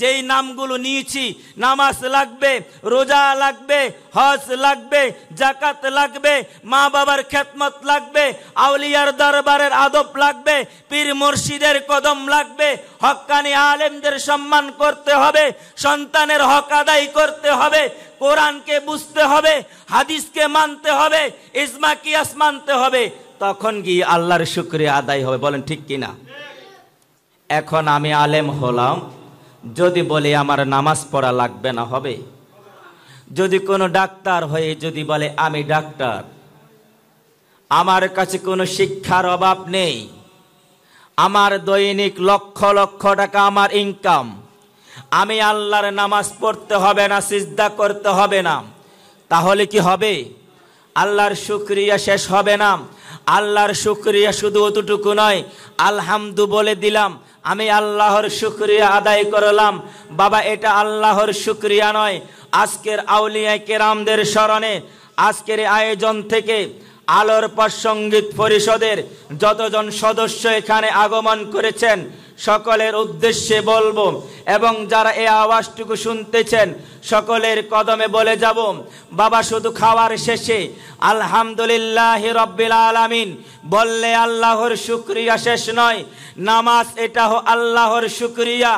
যেই নামগুলো নিয়েছি নামাজ লাগবে রোজা লাগবে হজ লাগবে জাকাত লাগবে মা বাবার খেতমত লাগবে আউলিয়ার দরবারের আদব লাগবে পীর মুর্শিদের কদম লাগবে হকানি আলেমদের সম্মান করতে হবে সন্তানের হক আদায় করতে হবে কোরআনকে বুঝতে হবে হাদিসকে মানতে হবে ইসমা কিয়াস মানতে হবে তখন গিয়ে আল্লাহর শুক্রিয়া আদায় হবে বলেন ঠিক কিনা এখন আমি আলেম হলাম যদি বলে আমার নামাজ পড়া লাগবে না হবে যদি কোনো ডাক্তার হয়ে যদি বলে আমি ডাক্তার আমার কাছে কোনো শিক্ষার অভাব নেই আমার দৈনিক লক্ষ লক্ষ টাকা আমার ইনকাম আমি আল্লাহর নামাজ পড়তে হবে না সিজদা করতে হবে না তাহলে কি হবে আল্লাহর শুক্রিয়া শেষ হবে না আল্লাহর শুক্রিয়া শুধু অতটুকু নয় আলহামদু বলে দিলাম আমি আল্লাহর শুক্রিয়া আদায় করলাম বাবা এটা আল্লাহর শুক্রিয়া নয় আজকের আউলিয়া কেরামদের স্মরণে আজকের আয়োজন থেকে আলোর পর সঙ্গীত পরিষদের যতজন সদস্য এখানে আগমন করেছেন সকলের উদ্দেশ্যে বলবো এবং যারা এই আওয়াজটুকু শুনতেছেন সকলের কদমে বলে যাব বাবা শুধু খাওয়ার শেষে আলহামদুলিল্লাহ রব্বিল আলামিন বললে আল্লাহর শুক্রিয়া শেষ নয় নামাজ এটা হো আল্লাহর শুক্রিয়া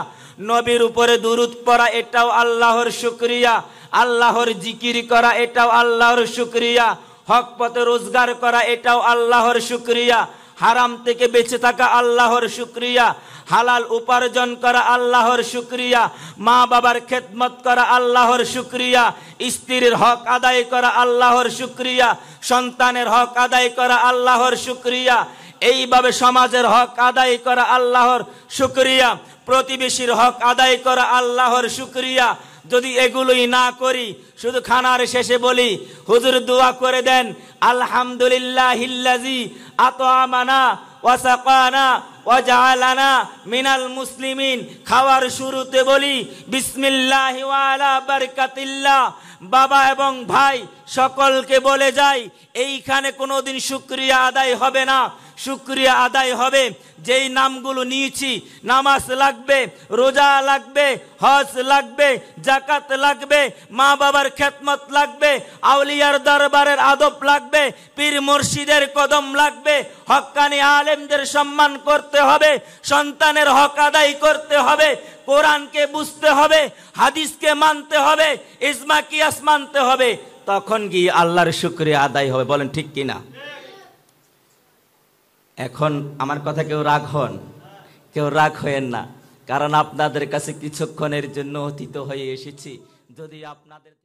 নবীর উপরে দুরুদ পড়া এটাও আল্লাহর শুক্রিয়া আল্লাহর জিকির করা এটাও আল্লাহর শুক্রিয়া হক পথে রোজগার করা এটাও আল্লাহর শুক্রিয়া হারাম থেকে বেঁচে থাকা আল্লাহর শুক্রিয়া হালাল উপার্জন করা আল্লাহর শুক্রিয়া মা বাবার খেদমত করা আল্লাহর শুক্রিয়া স্ত্রীর হক আদায় করা আল্লাহর শুক্রিয়া সন্তানের হক আদায় করা আল্লাহর শুক্রিয়া এইভাবে সমাজের হক আদায় করা আল্লাহর শুক্রিয়া প্রতিবেশীর হক আদায় করা আল্লাহর শুক্রিয়া যদি এগুলোই না করি শুধু খানার শেষে বলি হুজুর দোয়া করে দেন আলহামদুলিল্লাহ আতআমানা ওয়াসাকানা ওয়াজালানা মিনাল মুসলিমিন খাওয়ার শুরুতে বলি বিসমিল্লাহ ওয়ালা বারকাতিল্লাহ বাবা এবং ভাই সকলকে বলে যাই এইখানে কোনোদিন শুক্রিয়া আদায় হবে না শুক্রিয়া আদায় হবে যেই নামগুলো নিয়েছি নামাজ লাগবে রোজা লাগবে হজ লাগবে জাকাত লাগবে মা বাবার খেতমত লাগবে আউলিয়ার দরবারের আদব লাগবে পীর মুর্শিদের কদম লাগবে হকানি আলেমদের সম্মান করতে হবে সন্তানের হক আদায় করতে হবে কোরআনকে বুঝতে হবে হাদিসকে মানতে হবে ইসমা কিয়াস মানতে হবে তখন গিয়ে আল্লাহর শুক্রিয়া আদায় হবে বলেন ঠিক কিনা এখন আমার কথা কেউ রাগ হন কেউ রাগ হয়েন না কারণ আপনাদের কাছে কিছুক্ষণের জন্য অতীত হয়ে এসেছি যদি আপনাদের